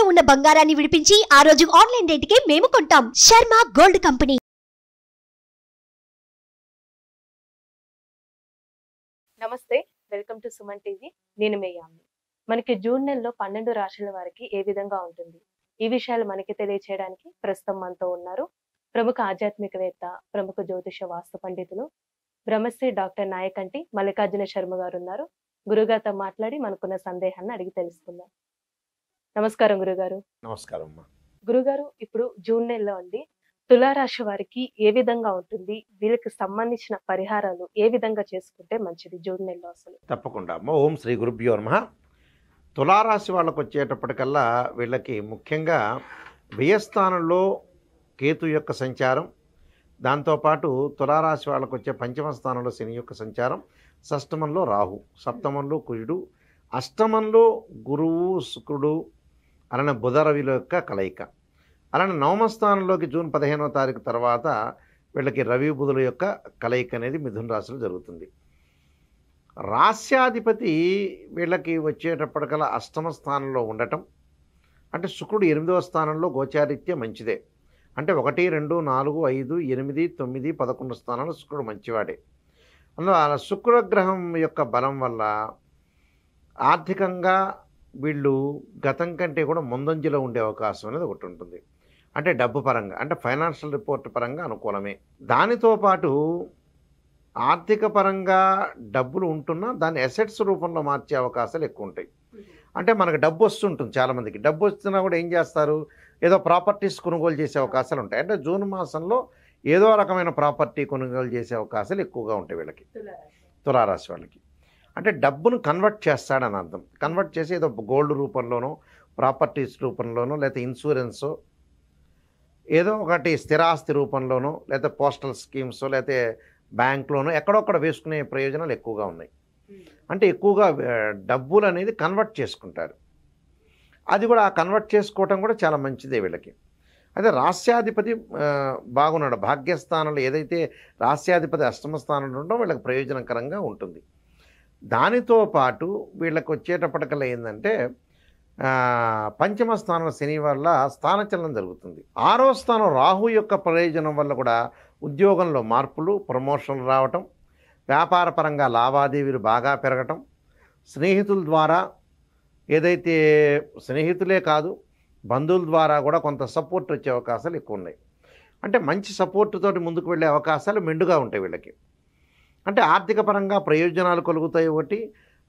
తాకట్టులో ఉన్న బంగారాన్ని విడిపించి ఆ రోజు ఆన్లైన్ కి మేము కొంటాం శర్మ గోల్డ్ కంపెనీ నమస్తే వెల్కమ్ టు సుమన్ టీవీ నేను మేయామి మనకి జూన్ నెలలో పన్నెండు రాశుల వారికి ఏ విధంగా ఉంటుంది ఈ విషయాలు మనకి తెలియచేయడానికి ప్రస్తుతం మనతో ఉన్నారు ప్రముఖ ఆధ్యాత్మికవేత్త ప్రముఖ జ్యోతిష వాస్తు పండితులు బ్రహ్మశ్రీ డాక్టర్ నాయకంటి మల్లికార్జున శర్మ గారు ఉన్నారు గురుగారితో మాట్లాడి మనకున్న సందేహాన్ని అడిగి తెలుసుకుందాం నమస్కారం గురుగారు నమస్కారం అమ్మా గురుగారు ఇప్పుడు జూన్ నెలలో అండి తులారాశి వారికి ఏ విధంగా ఉంటుంది వీళ్ళకి సంబంధించిన పరిహారాలు ఏ విధంగా చేసుకుంటే మంచిది జూన్ నెలలో అసలు తప్పకుండా అమ్మ ఓం శ్రీ గురుభ్యో నమ తులారాశి వాళ్ళకు వచ్చేటప్పటికల్లా వీళ్ళకి ముఖ్యంగా వ్యయస్థానంలో కేతు యొక్క సంచారం దాంతోపాటు తులారాశి వాళ్ళకు వచ్చే పంచమ స్థానంలో శని యొక్క సంచారం షష్టమంలో రాహు సప్తమంలో కుజుడు అష్టమంలో గురువు శుక్రుడు అలానే బుధ యొక్క కలయిక అలానే నవమ స్థానంలోకి జూన్ పదిహేనవ తారీఖు తర్వాత వీళ్ళకి రవి బుధుల యొక్క కలయిక అనేది మిథున రాశిలో జరుగుతుంది రాస్యాధిపతి వీళ్ళకి వచ్చేటప్పటికల్లా అష్టమ స్థానంలో ఉండటం అంటే శుక్రుడు ఎనిమిదవ స్థానంలో గోచారిత్య మంచిదే అంటే ఒకటి రెండు నాలుగు ఐదు ఎనిమిది తొమ్మిది పదకొండు స్థానాలు శుక్రుడు మంచివాడే అందువల్ల శుక్రగ్రహం యొక్క బలం వల్ల ఆర్థికంగా వీళ్ళు గతం కంటే కూడా ముందంజలో ఉండే అవకాశం అనేది ఒకటి ఉంటుంది అంటే డబ్బు పరంగా అంటే ఫైనాన్షియల్ రిపోర్ట్ పరంగా అనుకూలమే దానితో పాటు ఆర్థిక పరంగా డబ్బులు ఉంటున్నా దాన్ని అసెట్స్ రూపంలో మార్చే అవకాశాలు ఎక్కువ ఉంటాయి అంటే మనకు డబ్బు వస్తుంటుంది చాలామందికి డబ్బు వస్తున్నా కూడా ఏం చేస్తారు ఏదో ప్రాపర్టీస్ కొనుగోలు చేసే అవకాశాలు ఉంటాయి అంటే జూన్ మాసంలో ఏదో రకమైన ప్రాపర్టీ కొనుగోలు చేసే అవకాశాలు ఎక్కువగా ఉంటాయి వీళ్ళకి తులారాశి వాళ్ళకి అంటే డబ్బును కన్వర్ట్ చేస్తాడని అర్థం కన్వర్ట్ చేసి ఏదో గోల్డ్ రూపంలోనో ప్రాపర్టీస్ రూపంలోనో లేకపోతే ఇన్సూరెన్స్ ఏదో ఒకటి స్థిరాస్తి రూపంలోనో లేకపోతే పోస్టల్ స్కీమ్స్ లేకపోతే బ్యాంక్లోనో ఎక్కడొక్కడ వేసుకునే ప్రయోజనాలు ఎక్కువగా ఉన్నాయి hmm. అంటే ఎక్కువగా డబ్బులు అనేది కన్వర్ట్ చేసుకుంటారు అది కూడా ఆ కన్వర్ట్ చేసుకోవటం కూడా చాలా మంచిదే వీళ్ళకి అయితే రాస్యాధిపతి బాగున్నాడు భాగ్యస్థానంలో ఏదైతే రాస్యాధిపతి అష్టమ స్థానంలో ఉండో వీళ్ళకి ప్రయోజనకరంగా ఉంటుంది దానితో పాటు వీళ్ళకి వచ్చేటప్పటికల్ ఏంటంటే పంచమ స్థానం శని వల్ల స్థానచలనం జరుగుతుంది ఆరో స్థానం రాహు యొక్క ప్రయోజనం వల్ల కూడా ఉద్యోగంలో మార్పులు ప్రమోషన్లు రావటం వ్యాపారపరంగా లావాదేవీలు బాగా పెరగటం స్నేహితుల ద్వారా ఏదైతే స్నేహితులే కాదు బంధువుల ద్వారా కూడా కొంత సపోర్ట్ వచ్చే అవకాశాలు ఎక్కువ ఉన్నాయి అంటే మంచి సపోర్ట్ ముందుకు వెళ్ళే అవకాశాలు మెండుగా ఉంటాయి వీళ్ళకి అంటే ఆర్థిక పరంగా ప్రయోజనాలు కలుగుతాయి ఒకటి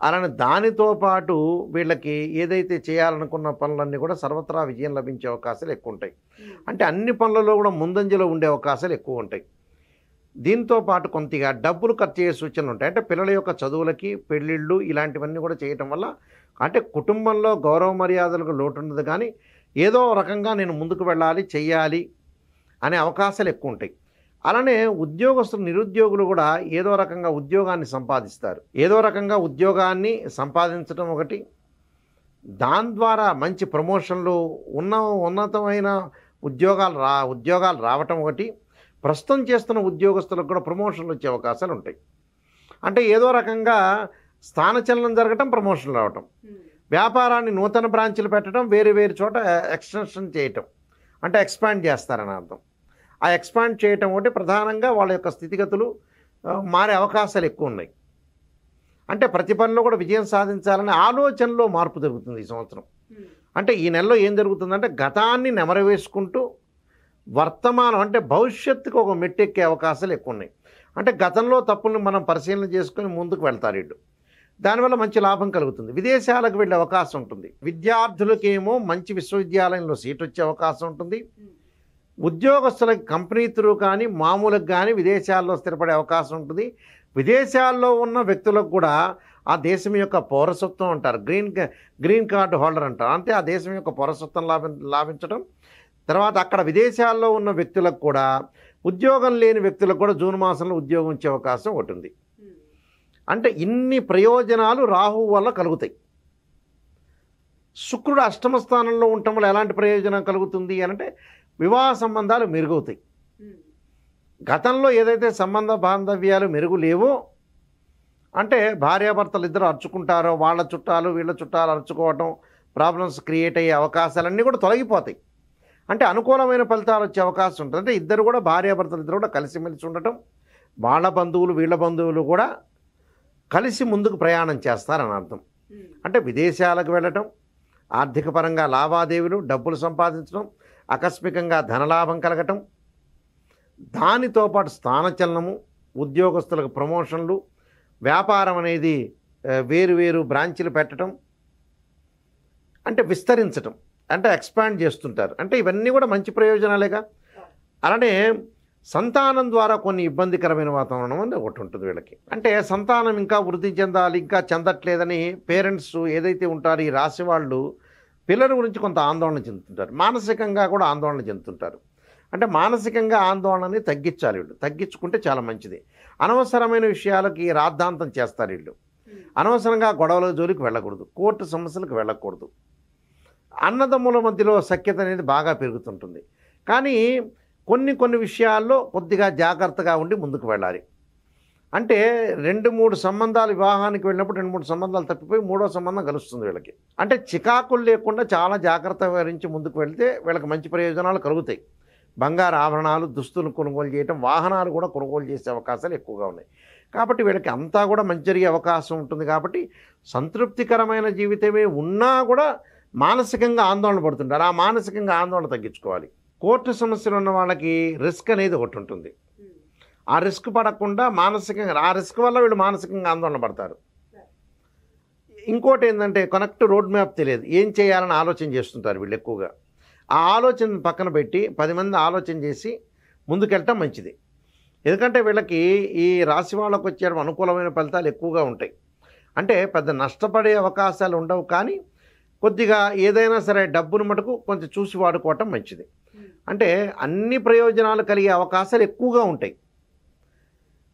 అలానే దానితో పాటు వీళ్ళకి ఏదైతే చేయాలనుకున్న పనులన్నీ కూడా సర్వత్రా విజయం లభించే అవకాశాలు ఎక్కువ ఉంటాయి అంటే అన్ని పనులలో కూడా ముందంజలో ఉండే అవకాశాలు ఎక్కువ ఉంటాయి దీంతో పాటు కొంతగా డబ్బులు ఖర్చు చేసే సూచనలు ఉంటాయి అంటే పిల్లల యొక్క చదువులకి పెళ్ళిళ్ళు ఇలాంటివన్నీ కూడా చేయటం వల్ల అంటే కుటుంబంలో గౌరవ మర్యాదలకు లోటు ఉండదు కానీ ఏదో రకంగా నేను ముందుకు వెళ్ళాలి చెయ్యాలి అనే అవకాశాలు ఎక్కువ ఉంటాయి అలానే ఉద్యోగస్తులు నిరుద్యోగులు కూడా ఏదో రకంగా ఉద్యోగాన్ని సంపాదిస్తారు ఏదో రకంగా ఉద్యోగాన్ని సంపాదించడం ఒకటి దాని ద్వారా మంచి ప్రమోషన్లు ఉన్న ఉన్నతమైన ఉద్యోగాలు రా ఉద్యోగాలు రావటం ఒకటి ప్రస్తుతం చేస్తున్న ఉద్యోగస్తులకు కూడా ప్రమోషన్లు వచ్చే అవకాశాలు ఉంటాయి అంటే ఏదో రకంగా స్థానచలనం జరగటం ప్రమోషన్లు రావటం hmm. వ్యాపారాన్ని నూతన బ్రాంచ్లు పెట్టడం వేరే వేరే చోట ఎక్స్టెన్షన్ చేయటం అంటే ఎక్స్పాండ్ చేస్తారని అర్థం ఆ ఎక్స్పాండ్ చేయటం ఒకటి ప్రధానంగా వాళ్ళ యొక్క స్థితిగతులు మారే అవకాశాలు ఎక్కువ ఉన్నాయి అంటే ప్రతి పనిలో కూడా విజయం సాధించాలనే ఆలోచనలో మార్పు జరుగుతుంది ఈ సంవత్సరం hmm. అంటే ఈ నెలలో ఏం జరుగుతుందంటే గతాన్ని నెమరవేసుకుంటూ వర్తమానం అంటే భవిష్యత్తుకు ఒక మెట్టెక్కే అవకాశాలు ఎక్కువ ఉన్నాయి అంటే గతంలో తప్పులను మనం పరిశీలన చేసుకొని ముందుకు వెళ్తారు ఇడ్డు దానివల్ల మంచి లాభం కలుగుతుంది విదేశాలకు వెళ్ళే అవకాశం ఉంటుంది విద్యార్థులకేమో మంచి విశ్వవిద్యాలయంలో సీట్ వచ్చే అవకాశం ఉంటుంది hmm. ఉద్యోగస్తులకు కంపెనీ త్రూ కానీ మామూలుగా కానీ విదేశాల్లో స్థిరపడే అవకాశం ఉంటుంది విదేశాల్లో ఉన్న వ్యక్తులకు కూడా ఆ దేశం యొక్క పౌరసత్వం అంటారు గ్రీన్ గ్రీన్ కార్డు హోల్డర్ అంటారు అంటే ఆ దేశం యొక్క పౌరసత్వం లాభి లాభించడం తర్వాత అక్కడ విదేశాల్లో ఉన్న వ్యక్తులకు కూడా ఉద్యోగం లేని వ్యక్తులకు కూడా జూన్ మాసంలో ఉద్యోగం ఇచ్చే అవకాశం ఒకటి అంటే ఇన్ని ప్రయోజనాలు రాహు వల్ల కలుగుతాయి శుక్రుడు అష్టమ స్థానంలో ఉండటం వల్ల ఎలాంటి ప్రయోజనం కలుగుతుంది అంటే వివాహ సంబంధాలు మెరుగవుతాయి గతంలో ఏదైతే సంబంధ బాంధవ్యాలు మెరుగు లేవో అంటే భార్యాభర్తలు ఇద్దరు అరుచుకుంటారో వాళ్ళ చుట్టాలు వీళ్ళ చుట్టాలు అరుచుకోవటం ప్రాబ్లమ్స్ క్రియేట్ అయ్యే అవకాశాలన్నీ కూడా తొలగిపోతాయి అంటే అనుకూలమైన ఫలితాలు వచ్చే అవకాశం ఉంటుంది అంటే ఇద్దరు కూడా భార్యాభర్తలు ఇద్దరు కూడా కలిసిమెలిసి ఉండటం వాళ్ళ బంధువులు వీళ్ళ బంధువులు కూడా కలిసి ముందుకు ప్రయాణం చేస్తారని అర్థం అంటే విదేశాలకు వెళ్ళటం ఆర్థిక పరంగా లావాదేవీలు డబ్బులు సంపాదించడం ఆకస్మికంగా ధనలాభం కలగటం దానితో పాటు స్థానచలనము ఉద్యోగస్తులకు ప్రమోషన్లు వ్యాపారం అనేది వేరు వేరు బ్రాంచీలు పెట్టడం అంటే విస్తరించటం అంటే ఎక్స్పాండ్ చేస్తుంటారు అంటే ఇవన్నీ కూడా మంచి ప్రయోజనాలేగా అలానే సంతానం ద్వారా కొన్ని ఇబ్బందికరమైన వాతావరణం అని ఒకటి ఉంటుంది వీళ్ళకి అంటే సంతానం ఇంకా వృద్ధి చెందాలి ఇంకా చెందట్లేదని పేరెంట్స్ ఏదైతే ఉంటారో ఈ రాశి వాళ్ళు పిల్లల గురించి కొంత ఆందోళన చెందుతుంటారు మానసికంగా కూడా ఆందోళన చెందుతుంటారు అంటే మానసికంగా ఆందోళనని తగ్గించాలి వీళ్ళు తగ్గించుకుంటే చాలా మంచిది అనవసరమైన విషయాలకి రాద్ధాంతం చేస్తారు వీళ్ళు అనవసరంగా గొడవల జోలికి వెళ్ళకూడదు కోర్టు సమస్యలకు వెళ్ళకూడదు అన్నదమ్ముల మధ్యలో సఖ్యత అనేది బాగా పెరుగుతుంటుంది కానీ కొన్ని కొన్ని విషయాల్లో కొద్దిగా జాగ్రత్తగా ఉండి ముందుకు వెళ్ళాలి అంటే రెండు మూడు సంబంధాలు వివాహానికి వెళ్ళినప్పుడు రెండు మూడు సంబంధాలు తప్పిపోయి మూడో సంబంధం కలుస్తుంది వీళ్ళకి అంటే చికాకులు లేకుండా చాలా జాగ్రత్త వహించి ముందుకు వెళ్తే వీళ్ళకి మంచి ప్రయోజనాలు కలుగుతాయి బంగారు ఆభరణాలు దుస్తులు కొనుగోలు చేయటం వాహనాలు కూడా కొనుగోలు చేసే అవకాశాలు ఎక్కువగా ఉన్నాయి కాబట్టి వీళ్ళకి అంతా కూడా మంచి జరిగే అవకాశం ఉంటుంది కాబట్టి సంతృప్తికరమైన జీవితమే ఉన్నా కూడా మానసికంగా ఆందోళన పడుతుంటారు ఆ మానసికంగా ఆందోళన తగ్గించుకోవాలి కోర్టు సమస్యలు ఉన్న వాళ్ళకి రిస్క్ అనేది ఒకటి ఉంటుంది ఆ రిస్క్ పడకుండా మానసికంగా ఆ రిస్క్ వల్ల వీళ్ళు మానసికంగా ఆందోళన పడతారు ఇంకోటి ఏంటంటే కనెక్ట్ రోడ్ మ్యాప్ తెలియదు ఏం చేయాలని ఆలోచన చేస్తుంటారు వీళ్ళు ఎక్కువగా ఆ ఆలోచన పక్కన పెట్టి పది మంది ఆలోచన చేసి ముందుకెళ్ళటం మంచిది ఎందుకంటే వీళ్ళకి ఈ రాశి వాళ్ళకు వచ్చే అనుకూలమైన ఫలితాలు ఎక్కువగా ఉంటాయి అంటే పెద్ద నష్టపడే అవకాశాలు ఉండవు కానీ కొద్దిగా ఏదైనా సరే డబ్బును మటుకు కొంచెం చూసి వాడుకోవటం మంచిది అంటే అన్ని ప్రయోజనాలు కలిగే అవకాశాలు ఎక్కువగా ఉంటాయి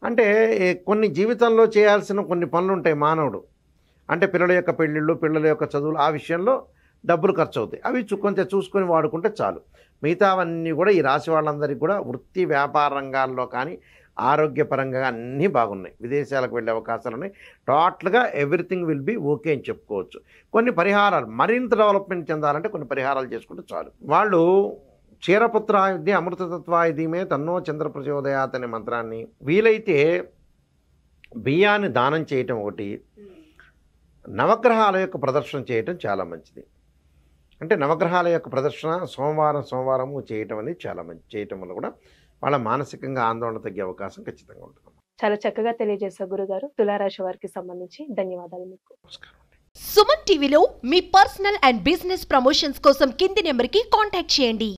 అంటే కొన్ని జీవితంలో చేయాల్సిన కొన్ని పనులు ఉంటాయి మానవుడు అంటే పిల్లల యొక్క పెళ్ళిళ్ళు పిల్లల యొక్క చదువులు ఆ విషయంలో డబ్బులు ఖర్చు అవుతాయి అవి కొంచెం చూసుకొని వాడుకుంటే చాలు మిగతావన్నీ కూడా ఈ రాశి వాళ్ళందరికీ కూడా వృత్తి వ్యాపార రంగాల్లో కానీ ఆరోగ్యపరంగా అన్నీ బాగున్నాయి విదేశాలకు వెళ్ళే అవకాశాలు ఉన్నాయి టోటల్గా ఎవ్రీథింగ్ విల్ బీ ఓకే అని చెప్పుకోవచ్చు కొన్ని పరిహారాలు మరింత డెవలప్మెంట్ చెందాలంటే కొన్ని పరిహారాలు చేసుకుంటే చాలు వాళ్ళు క్షీరపుత్రాయుద్ధి అమృతతత్వాయుధిమే తన్నో చంద్ర ప్రచోదయాత్ అనే మంత్రాన్ని వీలైతే బియ్యాన్ని దానం చేయటం ఒకటి నవగ్రహాల యొక్క ప్రదర్శన చేయటం చాలా మంచిది అంటే నవగ్రహాల యొక్క ప్రదర్శన సోమవారం సోమవారము చేయటం అనేది చాలా మంచి చేయటం వల్ల కూడా వాళ్ళ మానసికంగా ఆందోళన తగ్గే అవకాశం ఖచ్చితంగా ఉంటుంది చాలా చక్కగా తెలియజేశారు గురుగారు తులారాశి వారికి సంబంధించి ధన్యవాదాలు మీకు సుమన్ టీవీలో మీ పర్సనల్ అండ్ బిజినెస్ ప్రమోషన్స్ కోసం కింది నెంబర్కి కాంటాక్ట్ చేయండి